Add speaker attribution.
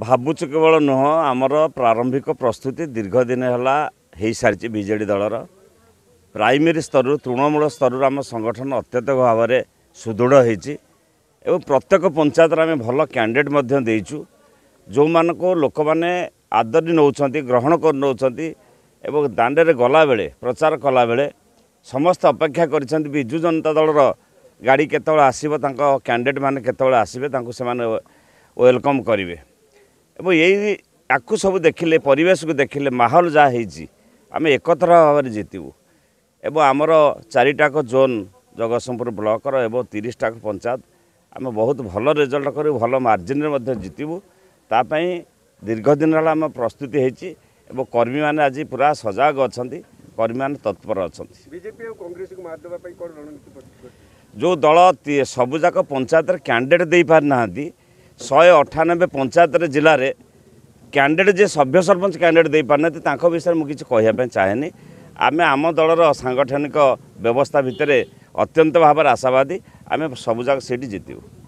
Speaker 1: ଭାବୁଛୁ କେବଳ ନୁହଁ ଆମର ପ୍ରାରମ୍ଭିକ ପ୍ରସ୍ତୁତି ଦୀର୍ଘ ଦିନ ହେଲା ହେଇସାରିଛି ବିଜେଡ଼ି ଦଳର ପ୍ରାଇମେରୀ ସ୍ତରରୁ ତୃଣମୂଳ ସ୍ତରରୁ ଆମ ସଂଗଠନ ଅତ୍ୟଧିକ ଭାବରେ ସୁଦୃଢ଼ ହୋଇଛି ଏବଂ ପ୍ରତ୍ୟେକ ପଞ୍ଚାୟତରେ ଆମେ ଭଲ କ୍ୟାଣ୍ଡିଡ଼େଟ୍ ମଧ୍ୟ ଦେଇଛୁ ଯେଉଁମାନଙ୍କୁ ଲୋକମାନେ ଆଦରି ନେଉଛନ୍ତି ଗ୍ରହଣ କରି ନେଉଛନ୍ତି ଏବଂ ଦାଣ୍ଡରେ ଗଲାବେଳେ ପ୍ରଚାର କଲାବେଳେ ସମସ୍ତେ ଅପେକ୍ଷା କରିଛନ୍ତି ବିଜୁ ଜନତା ଦଳର ଗାଡ଼ି କେତେବେଳେ ଆସିବ ତାଙ୍କ କ୍ୟାଣ୍ଡିଡ଼େଟ୍ ମାନେ କେତେବେଳେ ଆସିବେ ତାଙ୍କୁ ସେମାନେ ୱେଲକମ୍ କରିବେ सब देखिले परिवेश को देखिले माहल जहाँ चाहिँ आम एकत्र एवं जित्यु एम को जोन जगतसिंहपुर ब्लक र को पञ्चायत आम बहुत भए रेजल्ट भल मर्जिन जित्यु ताप दीर्घदिन आम प्रस्तुति है कर्मी म आज पुरा सजग अहिले गर्मी तत्पर अनि
Speaker 2: विजेपी
Speaker 1: जो दल सबुजाक पञ्चायत क्यान्डिडेट ଶହେ ଅଠାନବେ ପଞ୍ଚାୟତରେ ଜିଲ୍ଲାରେ କ୍ୟାଣ୍ଡିଡେଟ୍ ଯିଏ ସଭ୍ୟ ସରପଞ୍ଚ କ୍ୟାଣ୍ଡିଡେଟ୍ ଦେଇପାରୁନାହାନ୍ତି ତାଙ୍କ ବିଷୟରେ ମୁଁ କିଛି କହିବା ପାଇଁ ଚାହେଁନି ଆମେ ଆମ ଦଳର ସାଙ୍ଗଠନିକ ବ୍ୟବସ୍ଥା ଭିତରେ ଅତ୍ୟନ୍ତ ଭାବରେ ଆଶାବାଦୀ ଆମେ ସବୁଯାକ ସେଇଠି ଜିତିବୁ